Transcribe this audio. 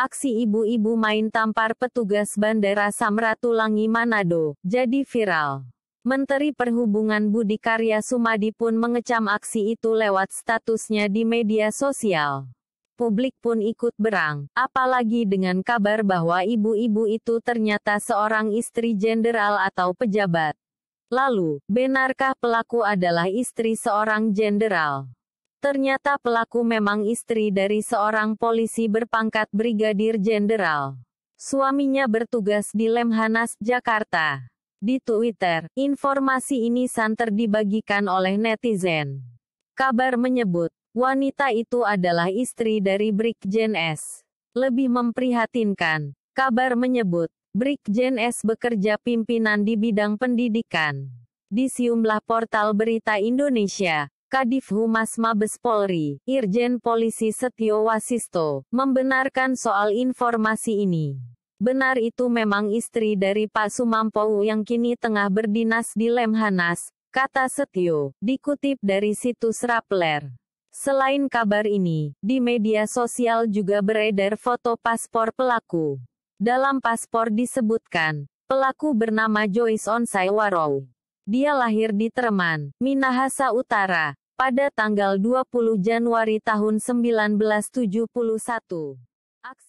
aksi ibu-ibu main tampar petugas Bandara Samratulangi Manado, jadi viral. Menteri Perhubungan Budi Karya Sumadi pun mengecam aksi itu lewat statusnya di media sosial. Publik pun ikut berang, apalagi dengan kabar bahwa ibu-ibu itu ternyata seorang istri jenderal atau pejabat. Lalu, benarkah pelaku adalah istri seorang jenderal? Ternyata pelaku memang istri dari seorang polisi berpangkat Brigadir Jenderal. Suaminya bertugas di Lemhanas, Jakarta. Di Twitter, informasi ini santer dibagikan oleh netizen. Kabar menyebut, wanita itu adalah istri dari Brigjen S. Lebih memprihatinkan, kabar menyebut, Brigjen S bekerja pimpinan di bidang pendidikan. Di siumlah portal berita Indonesia, Kadif Humas Mabes Polri, Irjen Polisi Setio Wasisto, membenarkan soal informasi ini. Benar itu memang istri dari Pak Sumampou yang kini tengah berdinas di Lemhanas, kata Setio, dikutip dari situs Rappler. Selain kabar ini, di media sosial juga beredar foto paspor pelaku. Dalam paspor disebutkan, pelaku bernama Joyce Onsai Warau. Dia lahir di Treman, Minahasa Utara, pada tanggal 20 Januari tahun 1971. Aksi